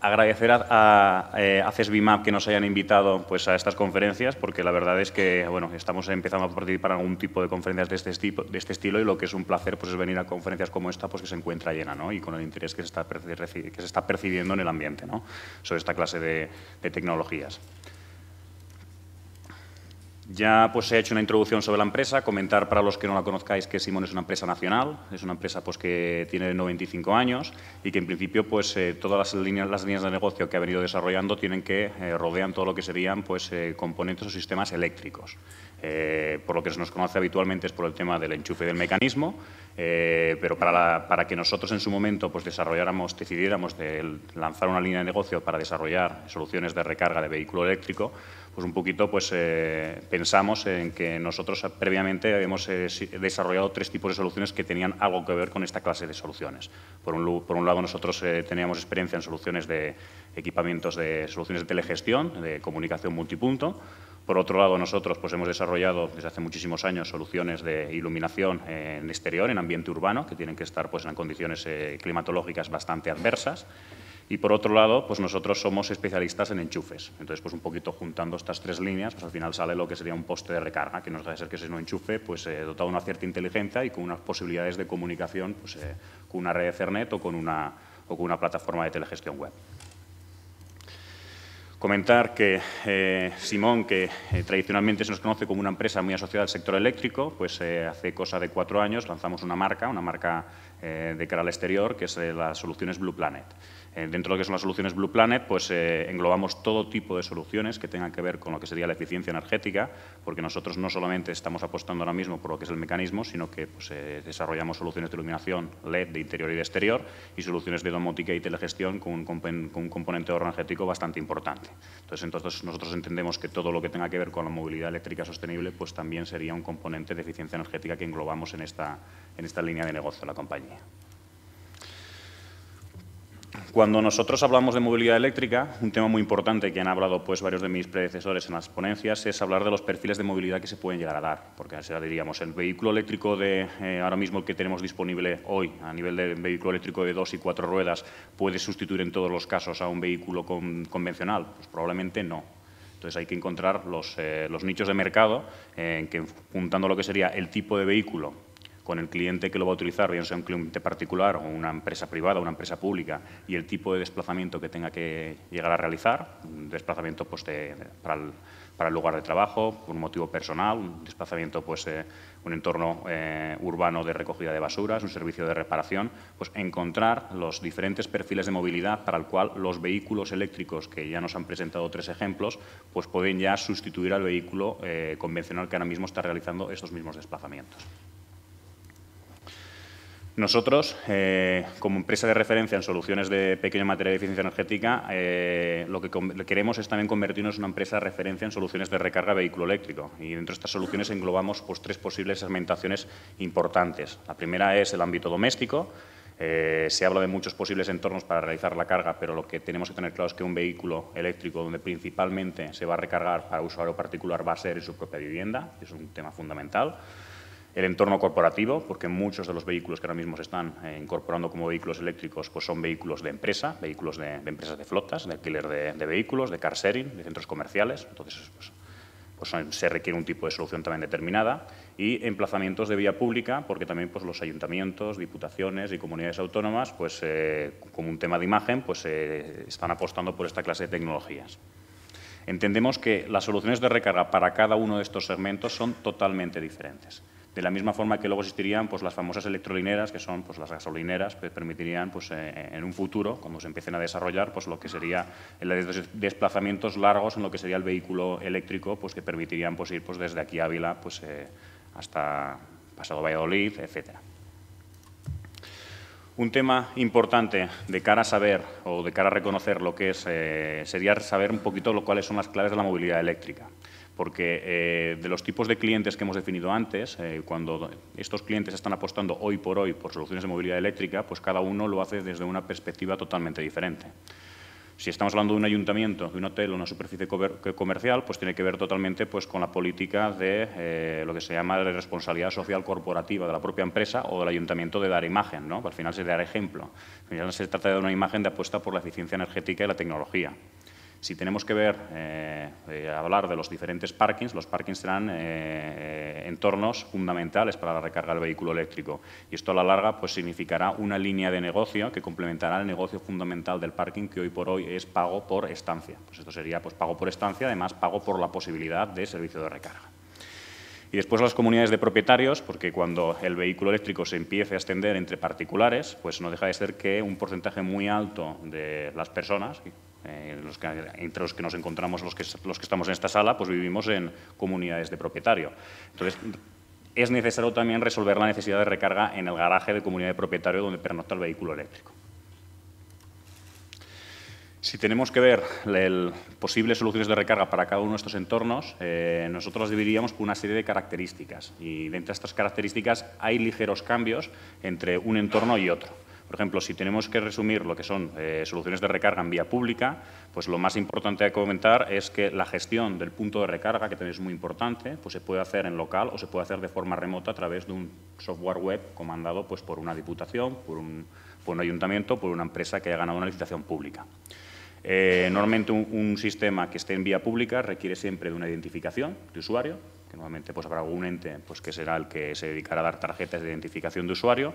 agradecer eh, a, CESBIMAP que nos hayan invitado pues, a estas conferencias, porque la verdad es que bueno, estamos empezando a participar en algún tipo de conferencias de este, de este estilo y lo que es un placer pues, es venir a conferencias como esta pues, que se encuentra llena y con el interés que se está, percibiendo en el ambiente sobre esta clase de tecnologías. Ya pues, se ha hecho una introducción sobre la empresa, comentar para los que no la conozcáis que Simón es una empresa nacional, es una empresa pues, que tiene 95 años y que en principio pues, eh, todas las líneas, las líneas de negocio que ha venido desarrollando tienen que eh, rodean todo lo que serían pues, eh, componentes o sistemas eléctricos. Eh, por lo que se nos conoce habitualmente es por el tema del enchufe del mecanismo, eh, pero para, que nosotros en su momento pues, desarrolláramos, decidiéramos lanzar una línea de negocio para desarrollar soluciones de recarga de vehículo eléctrico, pues un poquito pues, eh, pensamos en que nosotros previamente habíamos desarrollado tres tipos de soluciones que tenían algo que ver con esta clase de soluciones. Por un, lado, nosotros teníamos experiencia en soluciones de equipamientos de soluciones de telegestión, de comunicación multipunto, por otro lado, nosotros pues, hemos desarrollado desde hace muchísimos años soluciones de iluminación en exterior, en ambiente urbano, que tienen que estar pues, en condiciones eh, climatológicas bastante adversas. Y por otro lado, pues nosotros somos especialistas en enchufes. Entonces, pues un poquito juntando estas tres líneas, pues al final sale lo que sería un poste de recarga, que nos a ser que es un enchufe pues, eh, dotado de una cierta inteligencia y con unas posibilidades de comunicación pues, eh, con una red de Ethernet o con una, o con una plataforma de telegestión web. Comentar que eh, Simón, que eh, tradicionalmente se nos conoce como una empresa muy asociada al sector eléctrico, pues eh, hace cosa de cuatro años lanzamos una marca, una marca eh, de cara al exterior, que es eh, las soluciones Blue Planet. Eh, dentro de lo que son las soluciones Blue Planet, pues englobamos todo tipo de soluciones que tengan que ver con lo que sería la eficiencia energética, porque nosotros no solamente estamos apostando ahora mismo por lo que es el mecanismo, sino que pues, desarrollamos soluciones de iluminación LED de interior y de exterior y soluciones de domótica y telegestión con un, con un componente energético bastante importante. Entonces, entonces, nosotros entendemos que todo lo que tenga que ver con la movilidad eléctrica sostenible, pues también sería un componente de eficiencia energética que englobamos en esta, en esta línea de negocio de la compañía. Cuando nosotros hablamos de movilidad eléctrica, un tema muy importante que han hablado pues, varios de mis predecesores en las ponencias es hablar de los perfiles de movilidad que se pueden llegar a dar, porque ya diríamos, el vehículo eléctrico de eh, ahora mismo que tenemos disponible hoy a nivel de vehículo eléctrico de dos y cuatro ruedas puede sustituir en todos los casos a un vehículo convencional, pues probablemente no. Entonces hay que encontrar los, eh, nichos de mercado eh, en que juntando lo que sería el tipo de vehículo con el cliente que lo va a utilizar, bien sea un cliente particular o una empresa privada, o una empresa pública, y el tipo de desplazamiento que tenga que llegar a realizar, un desplazamiento pues, para, el, lugar de trabajo, por un motivo personal, un desplazamiento, pues, eh, un entorno eh, urbano de recogida de basuras, un servicio de reparación, pues encontrar los diferentes perfiles de movilidad para el cual los vehículos eléctricos, que ya nos han presentado tres ejemplos, pues pueden ya sustituir al vehículo eh, convencional que ahora mismo está realizando estos mismos desplazamientos. Nosotros, eh, como empresa de referencia en soluciones de pequeño materia de eficiencia energética, eh, lo que queremos es también convertirnos en una empresa de referencia en soluciones de recarga de vehículo eléctrico. Y dentro de estas soluciones englobamos pues, tres posibles segmentaciones importantes. La primera es el ámbito doméstico. Eh, se habla de muchos posibles entornos para realizar la carga, pero lo que tenemos que tener claro es que un vehículo eléctrico donde principalmente se va a recargar para usuario particular va a ser en su propia vivienda, es un tema fundamental el entorno corporativo, porque muchos de los vehículos que ahora mismo se están eh, incorporando como vehículos eléctricos pues son vehículos de empresa, vehículos de, empresas de flotas, de alquiler de, vehículos, de car sharing, de centros comerciales. Entonces, pues, pues, pues se requiere un tipo de solución también determinada y emplazamientos de vía pública, porque también pues, los ayuntamientos, diputaciones y comunidades autónomas, pues, eh, como un tema de imagen, pues, eh, están apostando por esta clase de tecnologías. Entendemos que las soluciones de recarga para cada uno de estos segmentos son totalmente diferentes. De la misma forma que luego existirían pues, las famosas electrolineras, que son pues, las gasolineras, que permitirían pues, eh, eh, en un futuro, cuando se empiecen a desarrollar, pues, lo que sería desplazamientos largos en lo que sería el vehículo eléctrico, pues, que permitirían pues, ir pues, desde aquí a Ávila pues, eh, hasta pasado Valladolid, etcétera. Un tema importante de cara a saber o de cara a reconocer lo que es, sería saber un poquito lo, cuáles son las claves de la movilidad eléctrica porque eh, de los tipos de clientes que hemos definido antes, eh, cuando estos clientes están apostando hoy por hoy por soluciones de movilidad eléctrica, pues cada uno lo hace desde una perspectiva totalmente diferente. Si estamos hablando de un ayuntamiento, de un hotel o una superficie comercial, pues tiene que ver totalmente pues, con la política de eh, lo que se llama la responsabilidad social corporativa de la propia empresa o del ayuntamiento de dar imagen, ¿no? al final se dar ejemplo. Al final se trata de una imagen de apuesta por la eficiencia energética y la tecnología. Si tenemos que ver, eh, eh, hablar de los diferentes parkings, los parkings serán eh, entornos fundamentales para la recarga del vehículo eléctrico. Y esto a la larga pues, significará una línea de negocio que complementará el negocio fundamental del parking, que hoy por hoy es pago por estancia. Pues esto sería pues, pago por estancia, además pago por la posibilidad de servicio de recarga. Y después las comunidades de propietarios, porque cuando el vehículo eléctrico se empiece a extender entre particulares, pues no deja de ser que un porcentaje muy alto de las personas, eh, entre los que nos encontramos los que, los que estamos en esta sala, pues vivimos en comunidades de propietario. Entonces, es necesario también resolver la necesidad de recarga en el garaje de comunidad de propietario donde pernocta el vehículo eléctrico. Si tenemos que ver posibles soluciones de recarga para cada uno de estos entornos, eh, nosotros las dividiríamos por una serie de características. Y dentro de estas características hay ligeros cambios entre un entorno y otro. Por ejemplo, si tenemos que resumir lo que son eh, soluciones de recarga en vía pública, pues lo más importante a comentar es que la gestión del punto de recarga, que también es muy importante, pues se puede hacer en local o se puede hacer de forma remota a través de un software web comandado pues, por una diputación, por un, ayuntamiento, por una empresa que haya ganado una licitación pública. Eh, normalmente un, sistema que esté en vía pública requiere siempre de una identificación de usuario, Normalmente pues, habrá algún ente pues, que será el que se dedicará a dar tarjetas de identificación de usuario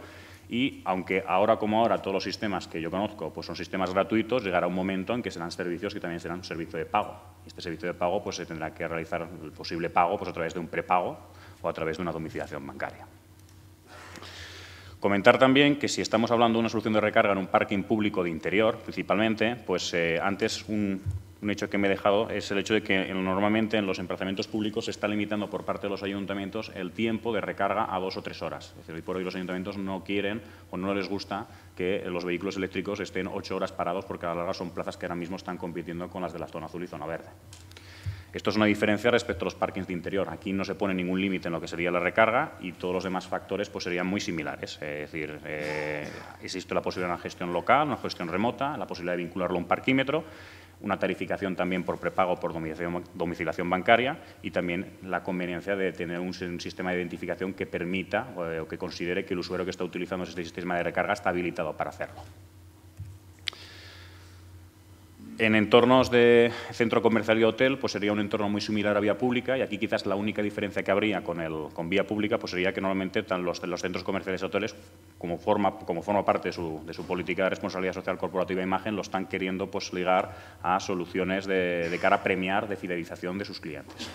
y aunque ahora como ahora todos los sistemas que yo conozco pues, son sistemas gratuitos, llegará un momento en que serán servicios que también serán un servicio de pago. Este servicio de pago pues, se tendrá que realizar el posible pago pues, a través de un prepago o a través de una domiciliación bancaria. Comentar también que si estamos hablando de una solución de recarga en un parking público de interior, principalmente, pues eh, antes un, un hecho que me he dejado es el hecho de que normalmente en los emplazamientos públicos se está limitando por parte de los ayuntamientos el tiempo de recarga a dos o tres horas. Es decir, hoy por hoy los ayuntamientos no quieren o no les gusta que los vehículos eléctricos estén ocho horas parados porque a la larga son plazas que ahora mismo están compitiendo con las de la zona azul y zona verde. Esto es una diferencia respecto a los parkings de interior. Aquí no se pone ningún límite en lo que sería la recarga y todos los demás factores pues, serían muy similares. Es decir, eh, existe la posibilidad de una gestión local, una gestión remota, la posibilidad de vincularlo a un parquímetro una tarificación también por prepago por domiciliación bancaria y también la conveniencia de tener un, sistema de identificación que permita eh, o que considere que el usuario que está utilizando este sistema de recarga está habilitado para hacerlo. En entornos de centro comercial y hotel, pues sería un entorno muy similar a vía pública y aquí quizás la única diferencia que habría con, el, con vía pública pues sería que normalmente los, centros comerciales y hoteles, como forma, como forma parte de su, política de responsabilidad social corporativa e imagen, lo están queriendo pues, ligar a soluciones de, cara a premiar de fidelización de sus clientes.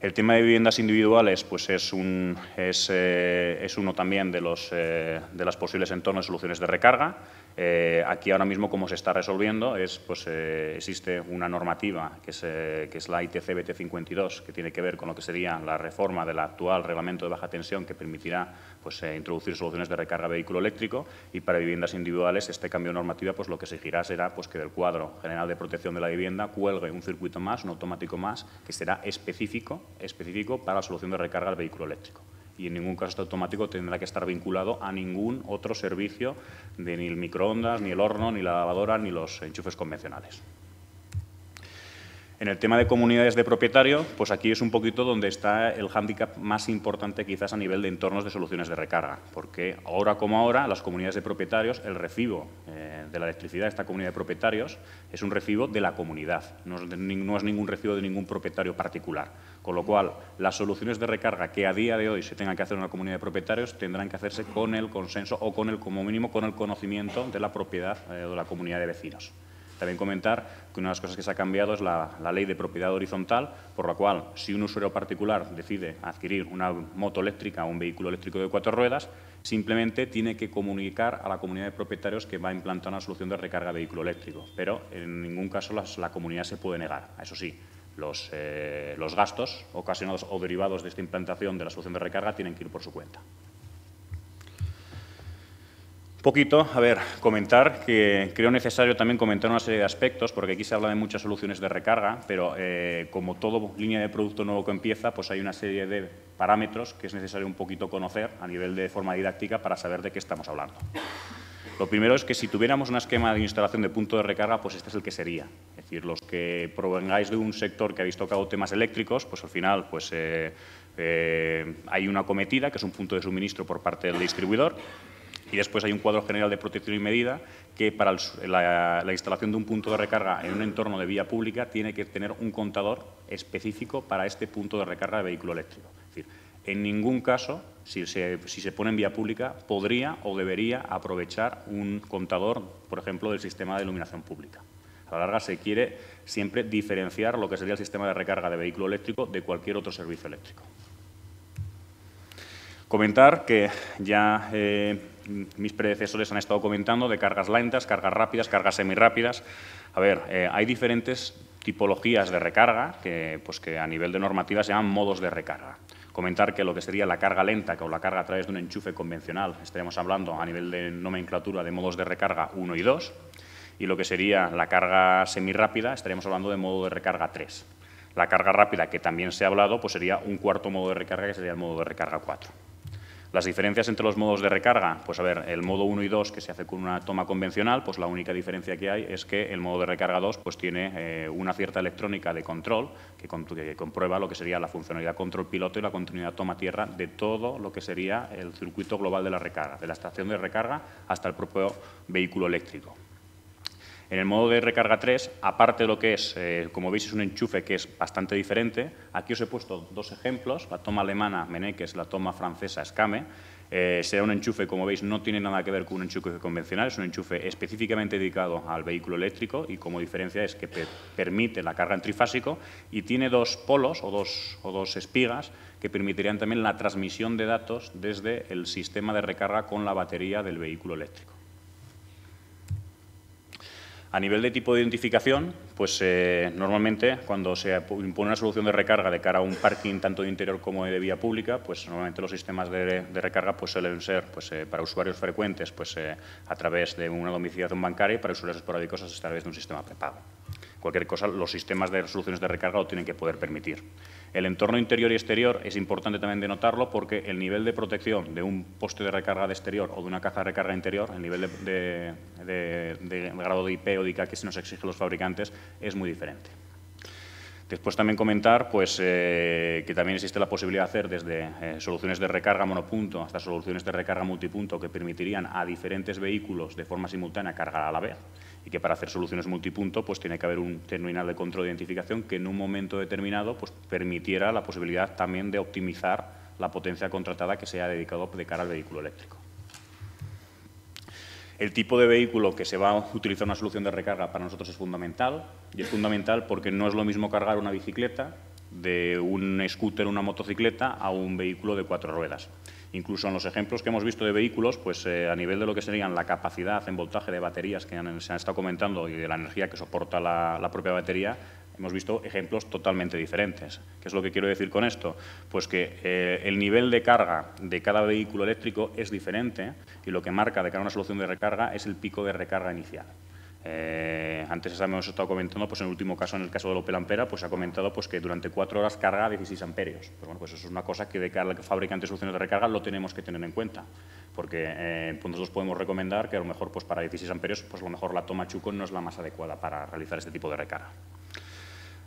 El tema de viviendas individuales pues es, un, es, eh, uno también de, los, eh, de las posibles entornos de soluciones de recarga. Eh, aquí ahora mismo como se está resolviendo es, pues eh, existe una normativa que es, la ITC BT52, que tiene que ver con lo que sería la reforma del actual reglamento de baja tensión que permitirá pues, eh, introducir soluciones de recarga de vehículo eléctrico y para viviendas individuales este cambio de normativa pues, lo que exigirá será pues, que del cuadro general de protección de la vivienda cuelgue un circuito más, un automático más, que será específico, específico para la solución de recarga del vehículo eléctrico y en ningún caso automático tendrá que estar vinculado a ningún otro servicio de ni el microondas, ni el horno, ni la lavadora, ni los enchufes convencionales. En el tema de comunidades de propietario, pues aquí es un poquito donde está el hándicap más importante quizás a nivel de entornos de soluciones de recarga, porque ahora como ahora las comunidades de propietarios, el recibo eh, de la electricidad de esta comunidad de propietarios es un recibo de la comunidad, no es, ningún recibo de ningún propietario particular. Con lo cual, las soluciones de recarga que a día de hoy se tengan que hacer en una comunidad de propietarios tendrán que hacerse con el consenso o con el, como mínimo con el conocimiento de la propiedad eh, de la comunidad de vecinos. También comentar que una de las cosas que se ha cambiado es la, ley de propiedad horizontal, por la cual si un usuario particular decide adquirir una moto eléctrica o un vehículo eléctrico de cuatro ruedas, simplemente tiene que comunicar a la comunidad de propietarios que va a implantar una solución de recarga de vehículo eléctrico, pero en ningún caso la comunidad se puede negar, eso sí. Eh, los gastos ocasionados o derivados de esta implantación de la solución de recarga tienen que ir por su cuenta poquito, a ver, comentar que creo necesario también comentar una serie de aspectos, porque aquí se habla de muchas soluciones de recarga, pero eh, como todo línea de producto nuevo que empieza, pues hay una serie de parámetros que es necesario un poquito conocer a nivel de forma didáctica para saber de qué estamos hablando. Lo primero es que si tuviéramos un esquema de instalación de punto de recarga, pues este es el que sería. Es decir, los que provengáis de un sector que habéis tocado temas eléctricos, pues al final pues, eh, eh, hay una cometida, que es un punto de suministro por parte del distribuidor, y después hay un cuadro general de protección y medida que para la, instalación de un punto de recarga en un entorno de vía pública tiene que tener un contador específico para este punto de recarga de vehículo eléctrico. Es decir, en ningún caso, si se, pone en vía pública, podría o debería aprovechar un contador, por ejemplo, del sistema de iluminación pública. A la larga se quiere siempre diferenciar lo que sería el sistema de recarga de vehículo eléctrico de cualquier otro servicio eléctrico. Comentar que ya eh, Mm, mis predecesores han estado comentando, de cargas lentas, cargas rápidas, cargas semirápidas. A ver, eh, hay diferentes tipologías de recarga que, pues que a nivel de normativa se llaman modos de recarga. Comentar que lo que sería la carga lenta o la carga a través de un enchufe convencional, estaremos hablando a nivel de nomenclatura de modos de recarga 1 y 2, y lo que sería la carga semirápida, estaremos hablando de modo de recarga 3. La carga rápida, que también se ha hablado, pues sería un cuarto modo de recarga, que sería el modo de recarga 4. Las diferencias entre los modos de recarga, pues a ver, el modo 1 y 2 que se hace con una toma convencional, pues la única diferencia que hay es que el modo de recarga 2 pues tiene eh, una cierta electrónica de control que, que, comprueba lo que sería la funcionalidad control piloto y la continuidad toma tierra de todo lo que sería el circuito global de la recarga, de la estación de recarga hasta el propio vehículo eléctrico. En el modo de recarga 3, aparte de lo que es, eh, como veis, es un enchufe que es bastante diferente. Aquí os he puesto dos ejemplos, la toma alemana es la toma francesa Scame. Eh, será un enchufe, como veis, no tiene nada que ver con un enchufe convencional, es un enchufe específicamente dedicado al vehículo eléctrico y como diferencia es que permite la carga en trifásico y tiene dos polos o dos, o dos espigas que permitirían también la transmisión de datos desde el sistema de recarga con la batería del vehículo eléctrico. A nivel de tipo de identificación, pues eh, normalmente cuando se impone una solución de recarga de cara a un parking tanto de interior como de vía pública, pues normalmente los sistemas de, recarga pues, suelen ser pues, eh, para usuarios frecuentes pues, eh, a través de una domiciliación bancaria y para usuarios esporádicos a través de un sistema prepago. Cualquier cosa, los sistemas de soluciones de recarga lo tienen que poder permitir. El entorno interior y exterior es importante también denotarlo porque el nivel de protección de un poste de recarga de exterior o de una caja de recarga interior, el nivel de, grado de IP o de que se nos exige los fabricantes, es muy diferente. Después también comentar pues, eh, que también existe la posibilidad de hacer desde eh, soluciones de recarga monopunto hasta soluciones de recarga multipunto que permitirían a diferentes vehículos de forma simultánea cargar a la vez y que para hacer soluciones multipunto pues, tiene que haber un terminal de control de identificación que en un momento determinado pues, permitiera la posibilidad también de optimizar la potencia contratada que se ha dedicado de cara al vehículo eléctrico. El tipo de vehículo que se va a utilizar una solución de recarga para nosotros es fundamental, y es fundamental porque no es lo mismo cargar una bicicleta de un scooter, una motocicleta, a un vehículo de cuatro ruedas. Incluso en los ejemplos que hemos visto de vehículos, pues eh, a nivel de lo que serían la capacidad en voltaje de baterías que se han estado comentando y de la energía que soporta la, la propia batería, Hemos visto ejemplos totalmente diferentes. ¿Qué es lo que quiero decir con esto? Pues que eh, el nivel de carga de cada vehículo eléctrico es diferente y lo que marca de cara a una solución de recarga es el pico de recarga inicial. Eh, antes hemos estado comentando, pues en el último caso, en el caso de Opel Ampera, pues se ha comentado pues, que durante cuatro horas carga 16 amperios. Pues bueno, pues eso es una cosa que de cara al fabricante de soluciones de recarga lo tenemos que tener en cuenta, porque en eh, pues nosotros podemos recomendar que a lo mejor pues, para 16 amperios, pues a lo mejor la toma Chuco no es la más adecuada para realizar este tipo de recarga.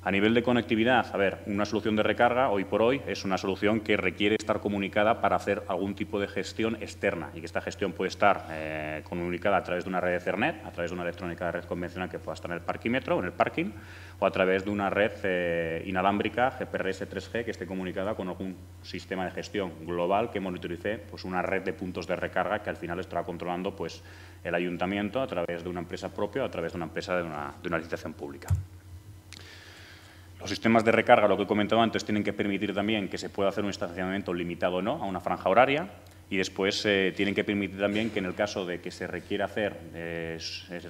A nivel de conectividad, a ver, una solución de recarga hoy por hoy es una solución que requiere estar comunicada para hacer algún tipo de gestión externa y que esta gestión puede estar eh, comunicada a través de una red Ethernet, a través de una electrónica de red convencional que pueda estar en el parquímetro, en el parking, o a través de una red eh, inalámbrica GPRS 3G que esté comunicada con algún sistema de gestión global que monitorice pues, una red de puntos de recarga que al final estará controlando pues, el ayuntamiento a través de una empresa propia o a través de una empresa de una, de una licitación pública. Los sistemas de recarga, lo que he comentado antes, tienen que permitir también que se pueda hacer un estacionamiento limitado o no a una franja horaria y después eh, tienen que permitir también que en el caso de que se requiera hacer eh,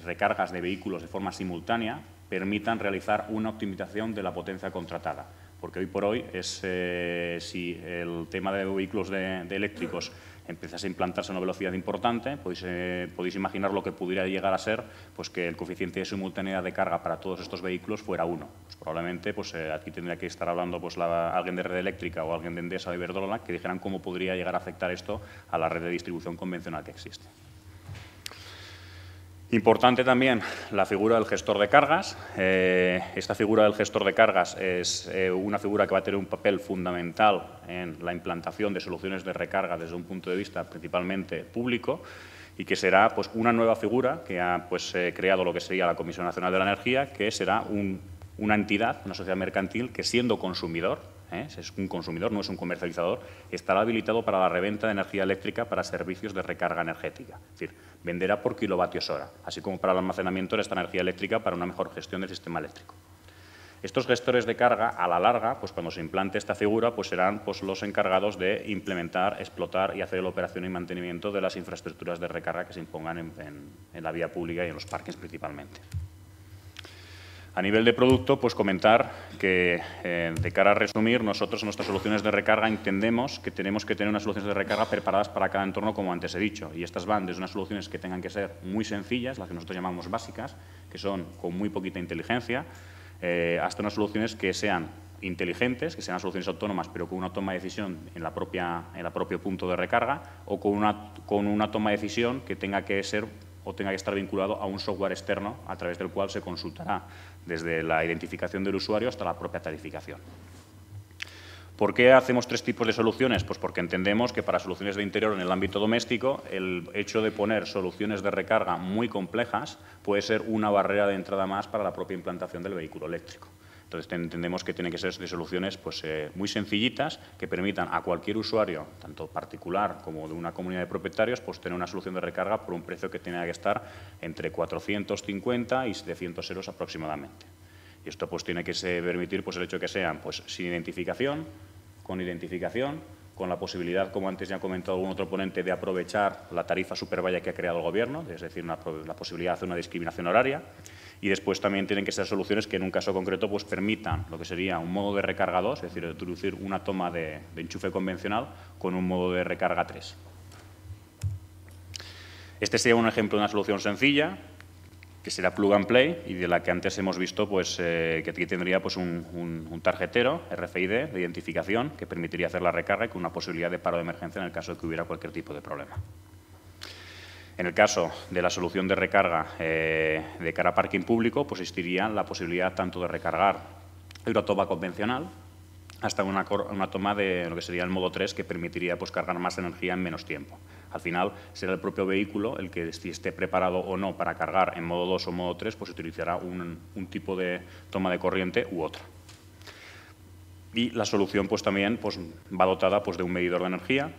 recargas de vehículos de forma simultánea, permitan realizar una optimización de la potencia contratada. Porque hoy por hoy es eh, si el tema de vehículos de eléctricos empezase a implantarse a una velocidad importante, pues, eh, podéis, imaginar lo que pudiera llegar a ser pues, que el coeficiente de simultaneidad de carga para todos estos vehículos fuera uno. Pues, probablemente pues, eh, aquí tendría que estar hablando pues, alguien de red eléctrica o alguien de Endesa de Verdola que dijeran cómo podría llegar a afectar esto a la red de distribución convencional que existe. Importante también la figura del gestor de cargas. Eh, esta figura del gestor de cargas es eh, una figura que va a tener un papel fundamental en la implantación de soluciones de recarga desde un punto de vista principalmente público y que será pues, una nueva figura que ha pues, eh, creado lo que sería la Comisión Nacional de la Energía, que será una entidad, una sociedad mercantil, que siendo consumidor ¿eh? es un consumidor, no es un comercializador, estará habilitado para la reventa de energía eléctrica para servicios de recarga energética. Es decir, venderá por kilovatios hora, así como para el almacenamiento de esta energía eléctrica para una mejor gestión del sistema eléctrico. Estos gestores de carga, a la larga, pues cuando se implante esta figura, pues serán pues, los encargados de implementar, explotar y hacer la operación y mantenimiento de las infraestructuras de recarga que se impongan en la vía pública y en los parques principalmente. A nivel de producto, pues comentar que eh, de cara a resumir, nosotros en nuestras soluciones de recarga entendemos que tenemos que tener unas soluciones de recarga preparadas para cada entorno, como antes he dicho. Y estas van desde unas soluciones que tengan que ser muy sencillas, las que nosotros llamamos básicas, que son con muy poquita inteligencia, eh, hasta unas soluciones que sean inteligentes, que sean soluciones autónomas, pero con una toma de decisión en, la propia, en el propio punto de recarga, o con una, con una toma de decisión que tenga que ser o tenga que estar vinculado a un software externo a través del cual se consultará desde la identificación del usuario hasta la propia tarificación. ¿Por qué hacemos tres tipos de soluciones? Pues porque entendemos que para soluciones de interior en el ámbito doméstico, el hecho de poner soluciones de recarga muy complejas puede ser una barrera de entrada más para la propia implantación del vehículo eléctrico. Entonces entendemos que tienen que ser de soluciones pues, eh, muy sencillitas que permitan a cualquier usuario, tanto particular como de una comunidad de propietarios, pues tener una solución de recarga por un precio que tenga que estar entre 450 y 700 euros aproximadamente. Y esto pues tiene que permitir pues, el hecho que sean pues, sin identificación, con identificación, con la posibilidad, como antes ya ha comentado algún otro ponente, de aprovechar la tarifa supervalla que ha creado el Gobierno, es decir, la posibilidad de hacer una discriminación horaria. Y después también tienen que ser soluciones que en un caso concreto pues, permitan lo que sería un modo de recarga 2, es decir, introducir una toma de, enchufe convencional con un modo de recarga 3. Este sería un ejemplo de una solución sencilla, que será plug and play y de la que antes hemos visto pues, eh, que aquí tendría pues, un, un, tarjetero RFID de identificación que permitiría hacer la recarga y con una posibilidad de paro de emergencia en el caso de que hubiera cualquier tipo de problema. En el caso de la solución de recarga eh, de cara a parking público, pues existiría la posibilidad tanto de recargar de una toma convencional hasta una, toma de lo que sería el modo 3 que permitiría pues, cargar más energía en menos tiempo. Al final será el propio vehículo el que si esté preparado o no para cargar en modo 2 o modo 3, pues utilizará un, tipo de toma de corriente u otra. Y la solución pues, también pues, va dotada pues, de un medidor de energía,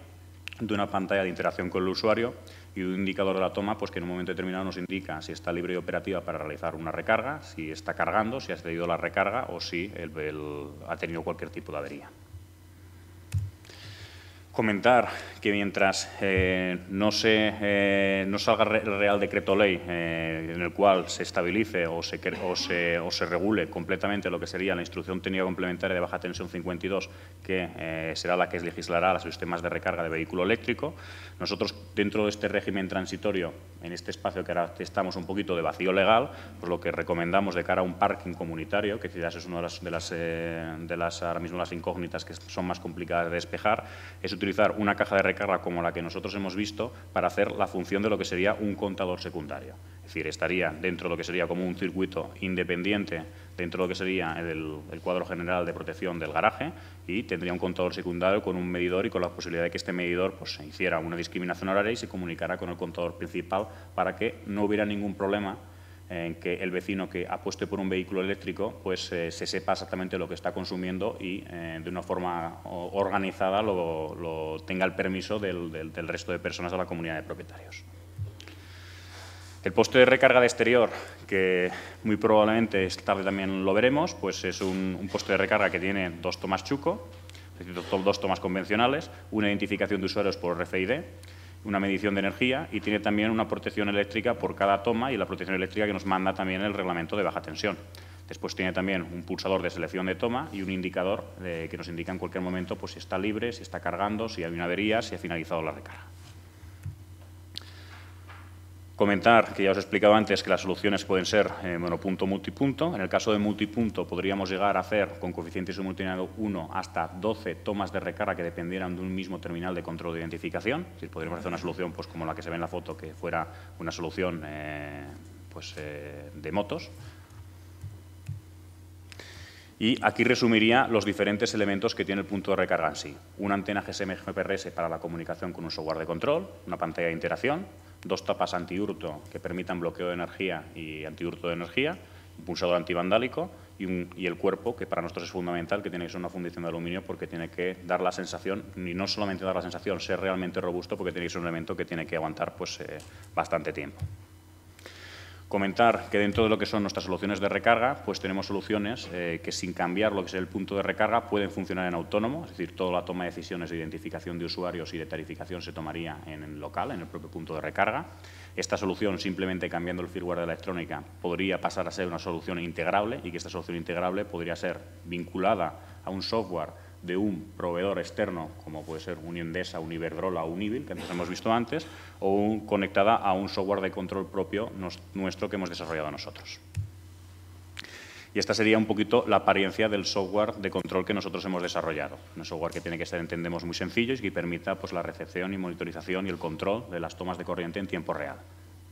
de una pantalla de interacción con el usuario, y un indicador de la toma pues que en un momento determinado nos indica si está libre y operativa para realizar una recarga, si está cargando, si ha cedido la recarga o si ha tenido cualquier tipo de avería comentar que mientras eh, no, se, eh, no salga el Real Decreto Ley eh, en el cual se estabilice o se, o o, se, regule completamente lo que sería la instrucción técnica complementaria de baja tensión 52, que será la que legislará los sistemas de recarga de vehículo eléctrico, nosotros dentro de este régimen transitorio, en este espacio que ahora estamos un poquito de vacío legal, pues lo que recomendamos de cara a un parking comunitario, que quizás es una de las, de las, las incógnitas que son más complicadas de despejar, es utilizar utilizar una caja de recarga como la que nosotros hemos visto para hacer la función de lo que sería un contador secundario. Es decir, estaría dentro de lo que sería como un circuito independiente, dentro de lo que sería el, cuadro general de protección del garaje y tendría un contador secundario con un medidor y con la posibilidad de que este medidor pues, hiciera una discriminación horaria y se comunicara con el contador principal para que no hubiera ningún problema en que el vecino que apueste por un vehículo eléctrico pues eh, se sepa exactamente lo que está consumiendo y eh, de una forma organizada lo, tenga el permiso del, resto de personas de la comunidad de propietarios. El poste de recarga de exterior, que muy probablemente esta tarde también lo veremos, pues es un, un poste de recarga que tiene dos tomas chuco, dos tomas convencionales, una identificación de usuarios por RFID, una medición de energía y tiene también una protección eléctrica por cada toma y la protección eléctrica que nos manda también el reglamento de baja tensión. Después tiene también un pulsador de selección de toma y un indicador eh, que nos indica en cualquier momento pues, si está libre, si está cargando, si hay una avería, si ha finalizado la recarga. Comentar que ya os he explicado antes que las soluciones pueden ser eh, monopunto, multipunto. En el caso de multipunto podríamos llegar a hacer con coeficiente multinado 1 hasta 12 tomas de recarga que dependieran de un mismo terminal de control de identificación. Si podríamos hacer una solución pues, como la que se ve en la foto, que fuera una solución eh, pues, eh, de motos. Y aquí resumiría los diferentes elementos que tiene el punto de recarga en sí. Una antena GSM-GPRS para la comunicación con un software de control, una pantalla de interacción, dos tapas antiurto que permitan bloqueo de energía y antiurto de energía, un pulsador antivandálico y, y, el cuerpo, que para nosotros es fundamental, que tiene que ser una fundición de aluminio porque tiene que dar la sensación, y no solamente dar la sensación, ser realmente robusto porque tiene que ser un elemento que tiene que aguantar pues, eh, bastante tiempo comentar que dentro de lo que son nuestras soluciones de recarga, pues tenemos soluciones eh, que sin cambiar lo que es el punto de recarga pueden funcionar en autónomo, es decir, toda la toma de decisiones de identificación de usuarios y de tarificación se tomaría en el local, en el propio punto de recarga. Esta solución, simplemente cambiando el firmware de electrónica, podría pasar a ser una solución integrable y que esta solución integrable podría ser vinculada a un software de un proveedor externo, como puede ser un Univerdrola o Ibil, que antes hemos visto antes, o un, conectada a un software de control propio nuestro que hemos desarrollado nosotros. Y esta sería un poquito la apariencia del software de control que nosotros hemos desarrollado. Un software que tiene que ser, entendemos, muy sencillo y que permita pues, la recepción y monitorización y el control de las tomas de corriente en tiempo real.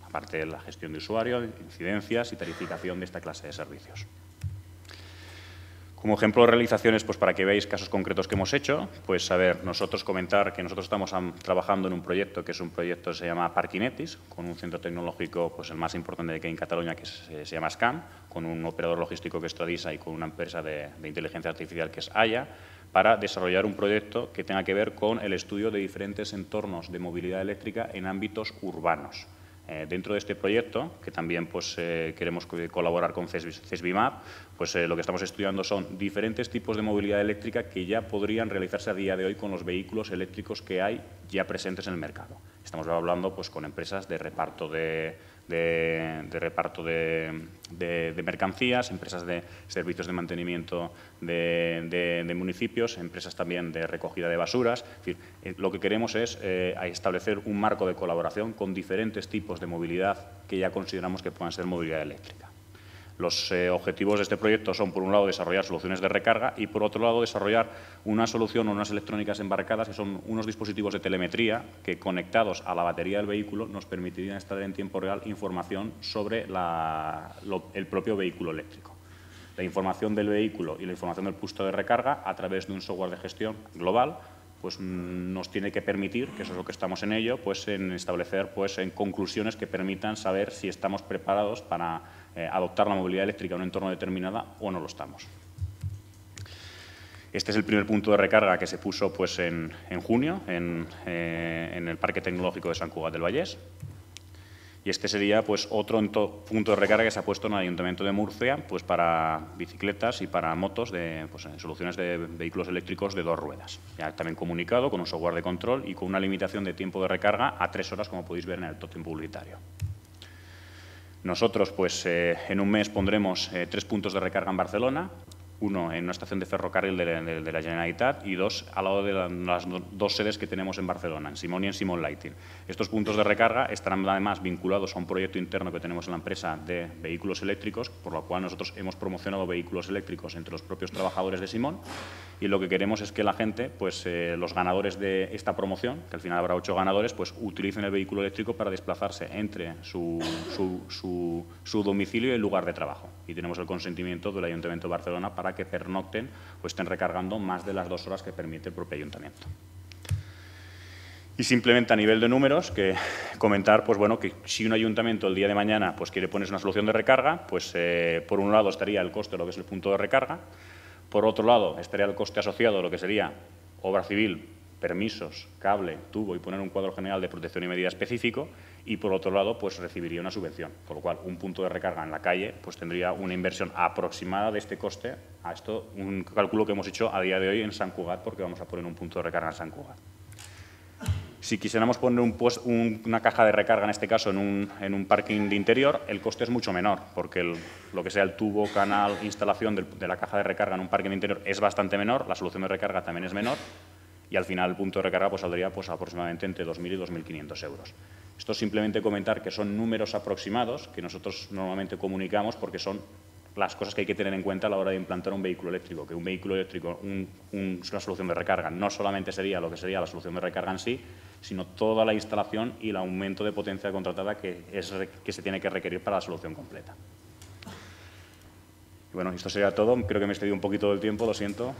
Aparte de la gestión de usuario, incidencias y tarificación de esta clase de servicios. Como ejemplo de realizaciones, pues para que veáis casos concretos que hemos hecho, pues a ver, nosotros comentar que nosotros estamos trabajando en un proyecto que es un proyecto que se llama Parkinetis, con un centro tecnológico, pues el más importante que hay en Cataluña, que eh, se, llama SCAM, con un operador logístico que es Tradisa y con una empresa de, inteligencia artificial que es AYA, para desarrollar un proyecto que tenga que ver con el estudio de diferentes entornos de movilidad eléctrica en ámbitos urbanos. Eh, dentro de este proyecto, que también pues, eh, queremos colaborar con CESBIMAP, pues, eh, lo que estamos estudiando son diferentes tipos de movilidad eléctrica que ya podrían realizarse a día de hoy con los vehículos eléctricos que hay ya presentes en el mercado. Estamos hablando pues, con empresas de reparto de, de, reparto de, mercancías, empresas de servicios de mantenimiento de, municipios, empresas también de recogida de basuras. Eh, lo que queremos es eh, establecer un marco de colaboración con diferentes tipos de movilidad que ya consideramos que puedan ser movilidad eléctrica. Los eh, objetivos de este proyecto son, por un lado, desarrollar soluciones de recarga y, por otro lado, desarrollar una solución o unas electrónicas embarcadas que son unos dispositivos de telemetría que, conectados a la batería del vehículo, nos permitirían estar en tiempo real información sobre el propio vehículo eléctrico. La información del vehículo y la información del puesto de recarga a través de un software de gestión global pues mm, nos tiene que permitir, que eso es lo que estamos en ello, pues en establecer pues en conclusiones que permitan saber si estamos preparados para eh, adoptar la movilidad eléctrica en un entorno determinado o no lo estamos. Este es el primer punto de recarga que se puso pues, en, junio eh, en, el Parque Tecnológico de San Cugat del Vallés. Y este sería pues, otro punto de recarga que se ha puesto en el Ayuntamiento de Murcia pues, para bicicletas y para motos, de, pues, soluciones de vehículos eléctricos de dos ruedas. Ya también comunicado con un software de control y con una limitación de tiempo de recarga a tres horas, como podéis ver en el totem publicitario. Nosotros, pues, eh, en un mes pondremos eh, tres puntos de recarga en Barcelona, uno en una estación de ferrocarril de, la Generalitat y dos al lado de las dos sedes que tenemos en Barcelona, en Simón y en Simón Lighting. Estos puntos de recarga estarán además vinculados a un proyecto interno que tenemos en la empresa de vehículos eléctricos, por lo cual nosotros hemos promocionado vehículos eléctricos entre los propios trabajadores de Simón y lo que queremos es que la gente, pues eh, los ganadores de esta promoción, que al final habrá ocho ganadores, pues utilicen el vehículo eléctrico para desplazarse entre su, domicilio y el lugar de trabajo. Y tenemos el consentimiento del Ayuntamiento de Barcelona para que pernocten o estén recargando más de las dos horas que permite el propio Ayuntamiento. Y simplemente a nivel de números, que comentar, pues bueno, que si un ayuntamiento el día de mañana pues quiere ponerse una solución de recarga, pues eh, por un lado estaría el coste de lo que es el punto de recarga, por otro lado, estaría el coste asociado a lo que sería obra civil, permisos, cable, tubo y poner un cuadro general de protección y medida específico y por otro lado pues recibiría una subvención, con lo cual un punto de recarga en la calle pues tendría una inversión aproximada de este coste a esto un cálculo que hemos hecho a día de hoy en San Cugat porque vamos a poner un punto de recarga en San Cugat. Si quisiéramos poner una caja de recarga, en este caso, en un, en un, parking de interior, el coste es mucho menor, porque lo que sea el tubo, canal, instalación de la caja de recarga en un parking de interior es bastante menor, la solución de recarga también es menor, y al final el punto de recarga pues, saldría pues, aproximadamente entre 2.000 y 2.500 euros. Esto es simplemente comentar que son números aproximados que nosotros normalmente comunicamos porque son las cosas que hay que tener en cuenta a la hora de implantar un vehículo eléctrico, que un vehículo eléctrico, una solución de recarga, no solamente sería lo que sería la solución de recarga en sí, sino toda la instalación y el aumento de potencia contratada que, es, que se tiene que requerir para la solución completa. bueno, esto sería todo. Creo que me he excedido un poquito del tiempo, lo siento.